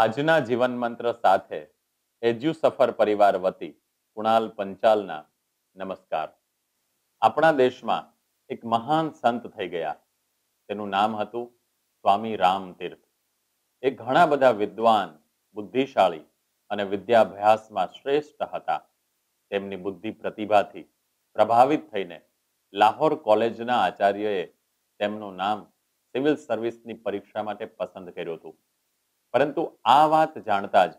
આજના જીવન મંત્ર સાથે એજ્યુ સફર પરિવાર વતી કુણાલ પંચાલના નમસ્કાર આપણા દેશમાં એક મહાન સંત થઈ ગયા તેનું નામ હતું સ્વામી રામ તીર્થ એ ઘણા બધા વિદ્વાન બુદ્ધિશાળી અને વિદ્યાભ્યાસમાં શ્રેષ્ઠ હતા તેમની બુદ્ધિ પ્રતિભાથી પ્રભાવિત થઈને લાહોર કોલેજના આચાર્યએ તેમનું નામ સિવિલ સર્વિસની પરીક્ષા માટે પસંદ કર્યું હતું પરંતુ આ વાત જાણતા જ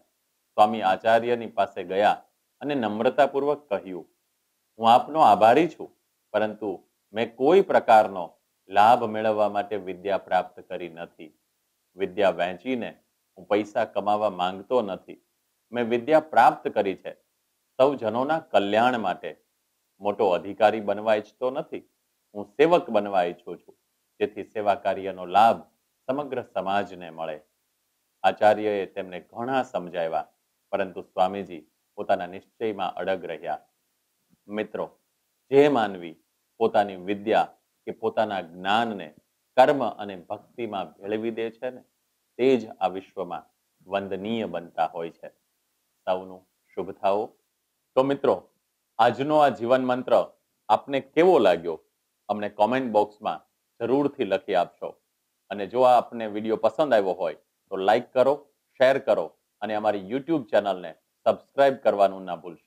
સ્વામી આચાર્યની પાસે ગયા અને નમ્રતાપૂર્વક કહ્યું હું આપનો આભારી છું પરંતુ મેં કોઈ પ્રકારનો લાભ મેળવવા માટે વિદ્યા પ્રાપ્ત કરી નથી વિદ્યા વહેંચીને હું પૈસા કમાવા માંગતો નથી મેં વિદ્યા પ્રાપ્ત કરી છે સૌ જનોના કલ્યાણ માટે મોટો અધિકારી બનવા ઈચ્છતો નથી હું સેવક બનવા ઈચ્છું છું જેથી સેવા કાર્યનો લાભ સમગ્ર સમાજને મળે આચાર્યએ તેમને ઘણા સમજાવ્યા પરંતુ સ્વામીજી પોતાના નિશ્ચયમાં અડગ રહ્યા મિત્રો જે માનવી પોતાની વિદ્યા કે પોતાના જ્ઞાનને કર્મ અને ભક્તિમાં ભેળવી દે છે ને તે જ આ વિશ્વમાં વંદનીય બનતા હોય છે સૌનું શુભ થાઓ તો મિત્રો આજનો આ જીવન મંત્ર આપને કેવો લાગ્યો અમને કોમેન્ટ બોક્સમાં જરૂરથી લખી આપશો અને જો આપને વિડીયો પસંદ આવ્યો હોય તો લાઇક કરો શેર કરો અને અમારી યુટ્યુબ ચેનલને સબસ્ક્રાઇબ કરવાનું ના ભૂલશો